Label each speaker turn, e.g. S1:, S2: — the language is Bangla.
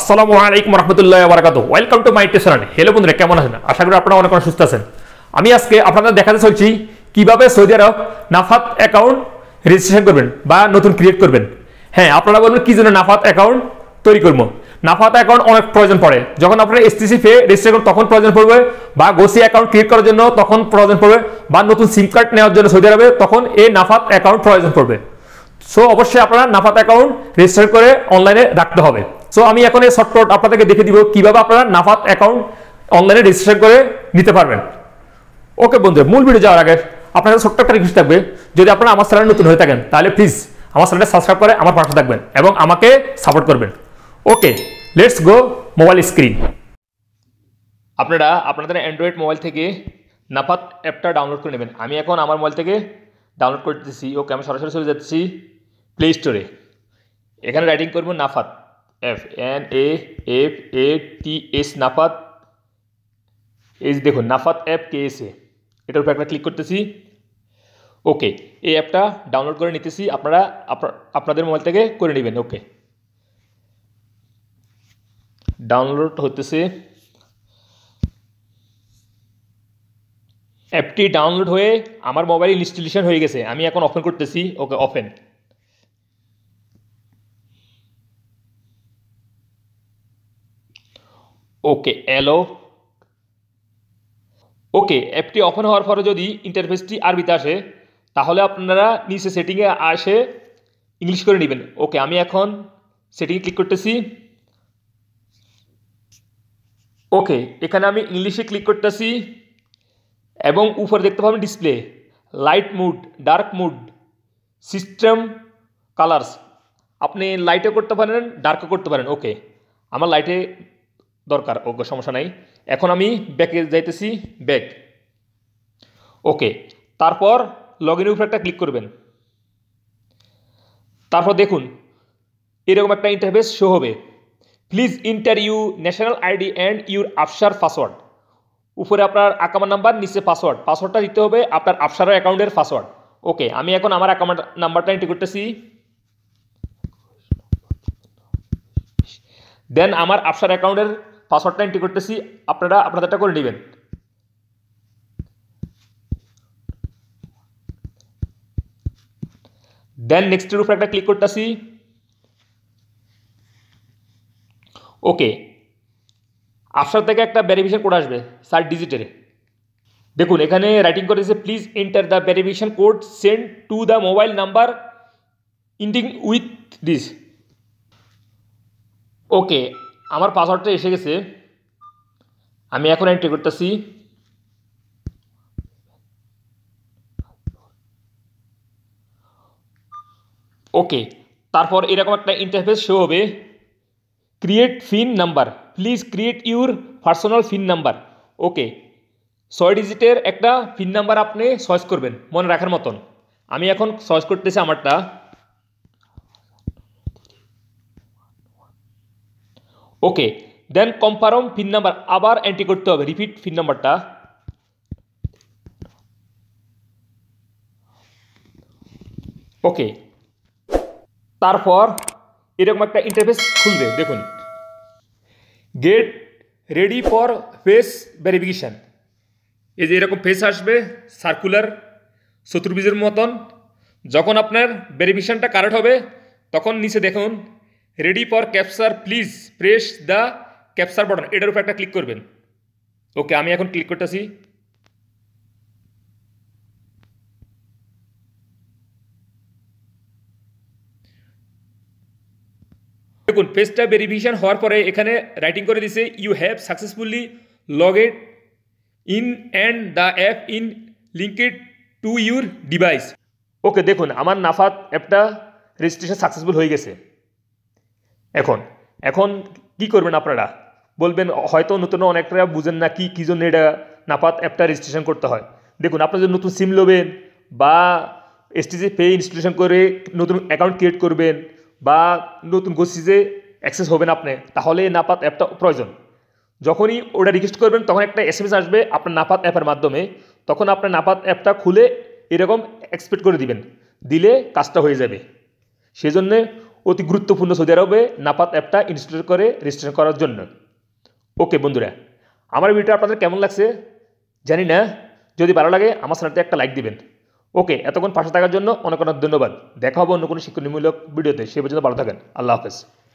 S1: আসসালামু আলাইকুম রহমতুল্লাহ বারাকাত welcome to my tuition hello বন্ধুরা কেমন আছেন আশা করি আপনারা অনেক অনেক সুস্থ আছেন আমি আজকে আপনাদের দেখাতে চলছি কিভাবে সৌদি আরব নাফাত অ্যাকাউন্ট রেজিস্ট্রেশন করবেন বা নতুন ক্রিয়েট করবেন হ্যাঁ আপনারা বলবেন কি জন্য নাফাত অ্যাকাউন্ট তৈরি করবো নাফাত অ্যাকাউন্ট অনেক প্রয়োজন পড়ে যখন আপনার এসটিসি পে রেজিস্টার করুন তখন প্রয়োজন পড়বে বা গোসি অ্যাকাউন্ট ক্রিয়েট করার জন্য তখন প্রয়োজন পড়বে বা নতুন সিম কার্ড নেওয়ার জন্য সৌদি আরবে তখন এই নাফাত অ্যাকাউন্ট প্রয়োজন পড়বে সো অবশ্যই আপনারা নাফাত অ্যাকাউন্ট রেজিস্টার করে অনলাইনে রাখতে হবে সো আমি এখন এই শর্টকাট আপনাদেরকে দেখে দিব কিভাবে আপনারা নাফাত অ্যাকাউন্ট অনলাইনে রেজিস্ট্রেশন করে নিতে পারবেন ওকে বন্ধু মূল ভিডিও যাওয়ার আগে আপনাদের ছোট্ট একটা রিকোয়েস্ট থাকবে যদি আপনারা আমার চ্যানেল নতুন হয়ে থাকেন তাহলে প্লিজ আমার চ্যানেলটা সাবস্ক্রাইব করে আমার পাশে থাকবেন এবং আমাকে সাপোর্ট করবেন okay let's go mobile screen আপনারা আপনাদের অ্যান্ড্রয়েড মোবাইল থেকে নাফাত অ্যাপটা ডাউনলোড করে নেবেন আমি এখন আমার মোবাইল থেকে ডাউনলোড করতেছি ওকে আমি সরাসরি চলে যাচ্ছি প্লে স্টোরে এখানে রাইটিং করব Nafath F N A F A T S Nafath এই দেখুন নাফাত অ্যাপ কে এস এ এটার উপর একটা ক্লিক করতেছি ওকে এই অ্যাপটা ডাউনলোড করে নিতেছি আপনারা আপনাদের মোবাইল থেকে করে নেবেন ওকে ডাউনলোড হতেছে অ্যাপটি ডাউনলোড হয়ে আমার মোবাইল ইনস্টলেশন হয়ে গেছে আমি এখন ওপেন করতেছি ওকে ওপেন ওকে অ্যালো ওকে অ্যাপটি ওপেন হওয়ার পরে যদি ইন্টারফেসটি আরবিতে আসে তাহলে আপনারা নিচে সেটিংয়ে আসে ইংলিশ করে নেবেন ওকে আমি এখন সেটিং ক্লিক করতেছি ওকে এখানে আমি ইংলিশে ক্লিক করতেছি এবং উপরে দেখতে পাবেন display light mode dark mode system colours আপনি লাইটে করতে পারেন ডার্কও করতে পারেন ওকে আমার লাইটে দরকার ওকে সমস্যা নাই এখন আমি ব্যাকে যাইতেছি ব্যাক ওকে তারপর লগ ইনের উপরে একটা ক্লিক করবেন তারপর দেখুন এরকম একটা ইন্টারভেস শো হবে please enter you national ID and your Absher password উপরে আপনার অ্যাকাউন্ট নাম্বার নিচে পাসওয়ার্ড পাসওয়ার্ডটা দিতে হবে আপনার আফসারের অ্যাকাউন্টের পাসওয়ার্ড ওকে আমি এখন আমার অ্যাকাউন্ট নাম্বারটা এন্ট্রি করতেছি দেন আমার আফসার অ্যাকাউন্টের পাসওয়ার্ডটা এন্ট্রি করতেছি আপনারা আপনাদেরটা করে নেবেন দেন নেক্সটের উপরে একটা ক্লিক করতেছি ওকে আফসার থেকে একটা ভেরিফিকেশন কোড আসবে সার ডিজিটের দেখুন এখানে রাইটিং করে please enter the verification code send to the mobile number ending with this okay আমার পাসওয়ার্ডটা এসে গেছে আমি এখন এন্ট্রি করতেছি ওকে তারপর এরকম একটা ইন্টারফেস শো হবে create PIN number please create your personal PIN number okay ছয় ডিজিটের একটা ফিন নাম্বার আপনি সয়েস করবেন মনে রাখার মতন আমি এখন সয়েস করতেছি আমারটা ওকে দেন কম্পারম ফিন নাম্বার আবার এন্ট্রি করতে হবে রিপিট ফিন নাম্বারটা ওকে তারপর এরকম একটা ইন্টারফেস খুলবে দেখুন get ready for face verification এই যে এরকম ফেস আসবে সার্কুলার চতুর্ভিজের মতন যখন আপনার ভেরিফিকেশানটা কারেক্ট হবে তখন নিচে দেখুন ready for capture please press the capture button এটার উপর একটা ক্লিক করবেন ওকে আমি এখন ক্লিক করতেছি দেখুন পেজটা ভেরিফিকেশান হওয়ার পরে এখানে রাইটিং করে দিছে you have successfully add in and the app in linked to your device okay দেখুন আমার নাফাত অ্যাপটা রেজিস্ট্রেশন সাকসেসফুল হয়ে গেছে এখন এখন কি করবেন আপনারা বলবেন হয়তো নতুন অনেকটা বুঝেন না কি কী জন্য এটা নাপাত অ্যাপটা রেজিস্ট্রেশন করতে হয় দেখুন আপনার যদি নতুন সিম লোবেন বা এসটিসি পে ইনস্টলেশন করে নতুন অ্যাকাউন্ট ক্রিয়েট করবেন বা নতুন গোষ্ঠীতে অ্যাক্সেস হবেন আপনি তাহলে নাপাত অ্যাপটা প্রয়োজন যখনই ওটা রিকোয়েস্ট করবেন তখন একটা এস আসবে আপনার নাপাত অ্যাপের মাধ্যমে তখন আপনার নাপাত অ্যাপটা খুলে এরকম এক্সপেক্ট করে দিবেন দিলে কাজটা হয়ে যাবে সেজন্যে অতি গুরুত্বপূর্ণ সৌদি আরবে নাপাত অ্যাপটা ইনস্টল করে রেজিস্ট্রেশন করার জন্য ওকে বন্ধুরা আমার ভিডিওটা আপনাদের কেমন লাগছে জানি না যদি ভালো লাগে আমার সাথে একটা লাইক দিবেন ওকে এতক্ষণ পাশে থাকার জন্য অনেক অনেক ধন্যবাদ দেখা হবে অন্য কোনো শিক্ষণীমূলক ভিডিওতে সে পর্যন্ত ভালো থাকেন আল্লাহ হাফেজ